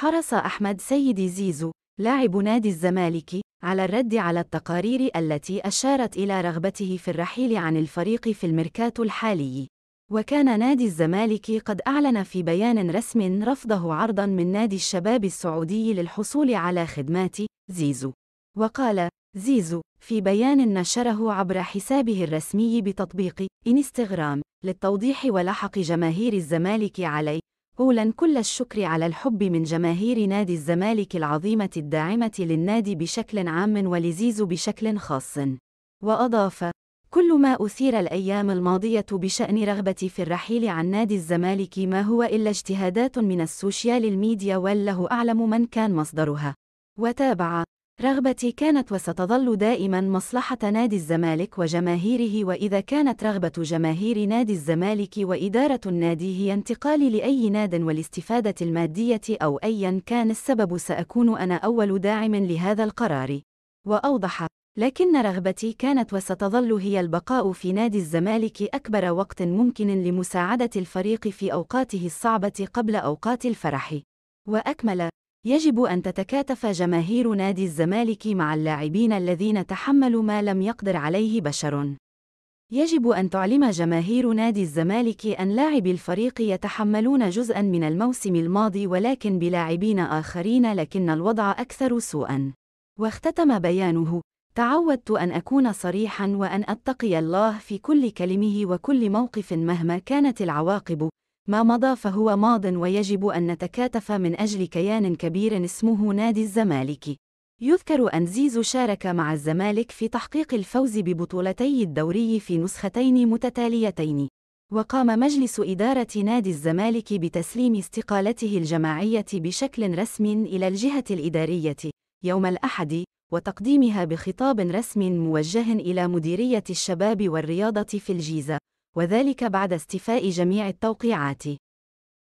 حرص أحمد سيدي زيزو لاعب نادي الزمالك على الرد على التقارير التي أشارت إلى رغبته في الرحيل عن الفريق في الميركاتو الحالي وكان نادي الزمالك قد أعلن في بيان رسم رفضه عرضاً من نادي الشباب السعودي للحصول على خدمات زيزو وقال زيزو في بيان نشره عبر حسابه الرسمي بتطبيق إنستغرام للتوضيح ولحق جماهير الزمالك عليه أولا كل الشكر على الحب من جماهير نادي الزمالك العظيمة الداعمة للنادي بشكل عام ولزيزو بشكل خاص. وأضاف: كل ما أثير الأيام الماضية بشأن رغبتي في الرحيل عن نادي الزمالك ما هو إلا اجتهادات من السوشيال الميديا والله أعلم من كان مصدرها. وتابع: رغبتي كانت وستظل دائما مصلحة نادي الزمالك وجماهيره وإذا كانت رغبة جماهير نادي الزمالك وإدارة النادي هي انتقالي لأي ناد والاستفادة المادية أو أيا كان السبب سأكون أنا أول داعم لهذا القرار. وأوضح: لكن رغبتي كانت وستظل هي البقاء في نادي الزمالك أكبر وقت ممكن لمساعدة الفريق في أوقاته الصعبة قبل أوقات الفرح. وأكمل: يجب أن تتكاتف جماهير نادي الزمالك مع اللاعبين الذين تحملوا ما لم يقدر عليه بشر. يجب أن تعلم جماهير نادي الزمالك أن لاعبي الفريق يتحملون جزءاً من الموسم الماضي ولكن بلاعبين آخرين لكن الوضع أكثر سوءاً. واختتم بيانه: تعودت أن أكون صريحاً وأن أتقي الله في كل كلمه وكل موقف مهما كانت العواقب، ما مضى فهو ماض ويجب أن نتكاتف من أجل كيان كبير اسمه نادي الزمالك. يذكر أن زيزو شارك مع الزمالك في تحقيق الفوز ببطولتي الدوري في نسختين متتاليتين. وقام مجلس إدارة نادي الزمالك بتسليم استقالته الجماعية بشكل رسمي إلى الجهة الإدارية يوم الأحد، وتقديمها بخطاب رسمي موجه إلى مديرية الشباب والرياضة في الجيزة. وذلك بعد استيفاء جميع التوقيعات